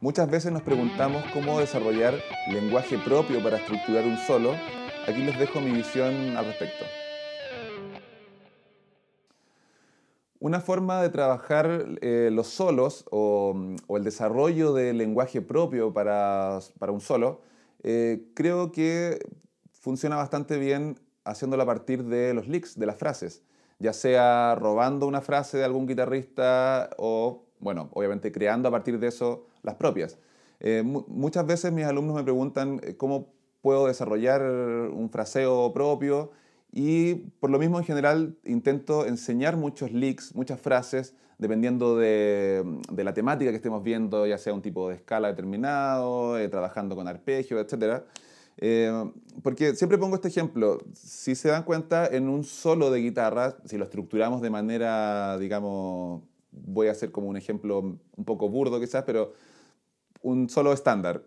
Muchas veces nos preguntamos cómo desarrollar lenguaje propio para estructurar un solo. Aquí les dejo mi visión al respecto. Una forma de trabajar eh, los solos o, el desarrollo de lenguaje propio para, un solo, eh, creo que funciona bastante bien haciéndolo a partir de los licks, de las frases, ya sea robando una frase de algún guitarrista o bueno, obviamente creando a partir de eso las propias. Eh, muchas veces mis alumnos me preguntan eh, cómo puedo desarrollar un fraseo propio y por lo mismo en general intento enseñar muchos licks, muchas frases, dependiendo de, la temática que estemos viendo, ya sea un tipo de escala determinado, eh, trabajando con arpegios, etc. porque siempre pongo este ejemplo, si se dan cuenta, en un solo de guitarra, si lo estructuramos de manera, digamos, voy a hacer como un ejemplo un poco burdo quizás, pero un solo estándar,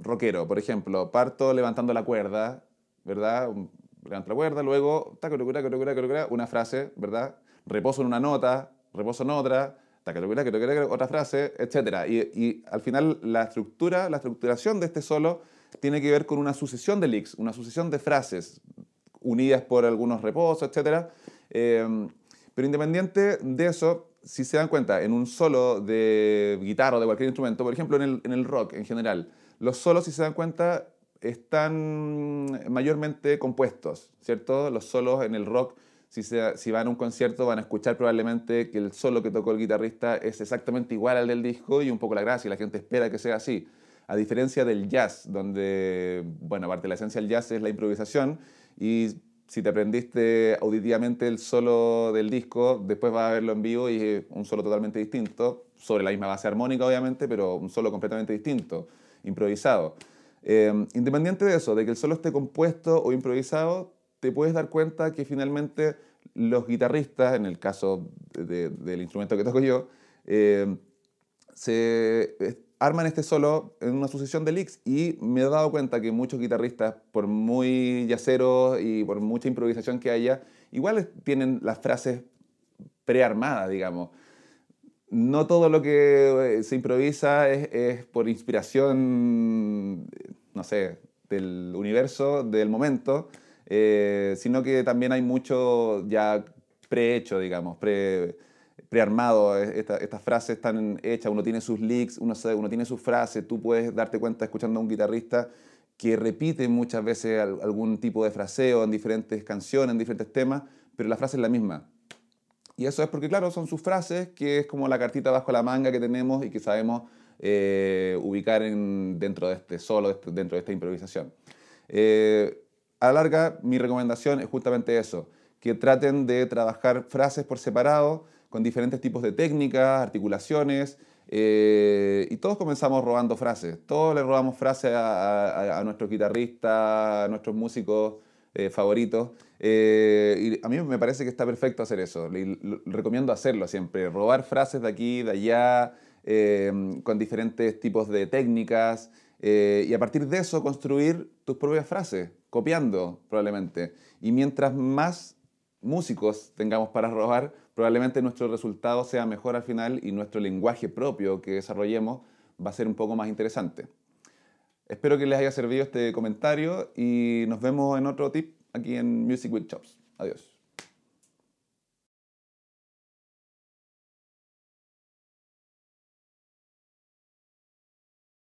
rockero, por ejemplo, parto levantando la cuerda, ¿verdad? Levanto la cuerda, luego, una frase, ¿verdad? Reposo en una nota, reposo en otra, otra frase, etc. Y, al final la estructura, la estructuración de este solo tiene que ver con una sucesión de licks, una sucesión de frases unidas por algunos reposos, etc. Eh, pero independiente de eso, si se dan cuenta, en un solo de guitarra o de cualquier instrumento, por ejemplo en el, en el rock en general, los solos, si se dan cuenta, están mayormente compuestos, ¿cierto? Los solos en el rock, si, si, van a un concierto, van a escuchar probablemente que el solo que tocó el guitarrista es exactamente igual al del disco y un poco la gracia, y la gente espera que sea así. A diferencia del jazz, donde, bueno, aparte de la esencia del jazz es la improvisación y si te aprendiste auditivamente el solo del disco, después vas a verlo en vivo y es un solo totalmente distinto, sobre la misma base armónica obviamente, pero un solo completamente distinto, improvisado. Em, independiente de eso, de que el solo esté compuesto o improvisado, te puedes dar cuenta que finalmente los guitarristas, en el caso del instrumento que toco yo, em, se, arman este solo en una sucesión de leaks y me he dado cuenta que muchos guitarristas, por muy yaceros y por mucha improvisación que haya, igual tienen las frases prearmadas, digamos. No todo lo que eh, se improvisa es, por inspiración, no sé, del universo, del momento, eh, sino que también hay mucho ya prehecho, digamos, pre prearmado, eh, estas frases están hechas, uno tiene sus licks, uno, sabe, uno tiene sus frases, tú puedes darte cuenta escuchando a un guitarrista que repite muchas veces algún tipo de fraseo en diferentes canciones, en diferentes temas, pero la frase es la misma. Y eso es porque, claro, son sus frases, que es como la cartita bajo la manga que tenemos y que sabemos eh, ubicar en, dentro de este solo, este, dentro de esta improvisación. Eh, a la larga, mi recomendación es justamente eso, que traten de trabajar frases por separado, con diferentes tipos de técnicas, articulaciones, eh, y todos comenzamos robando frases. Todos le robamos frases a, a, nuestros guitarristas, a nuestros músicos eh, favoritos. Eh, y a mí me parece que está perfecto hacer eso. Le, le recomiendo hacerlo siempre. Robar frases de aquí, de allá, em, con diferentes tipos de técnicas. y a partir de eso construir tus propias frases, copiando probablemente. Y mientras más músicos tengamos para robar, probablemente nuestro resultado sea mejor al final y nuestro lenguaje propio que desarrollemos va a ser un poco más interesante. Espero que les haya servido este comentario y nos vemos en otro tip aquí en Music with Chops. Adiós.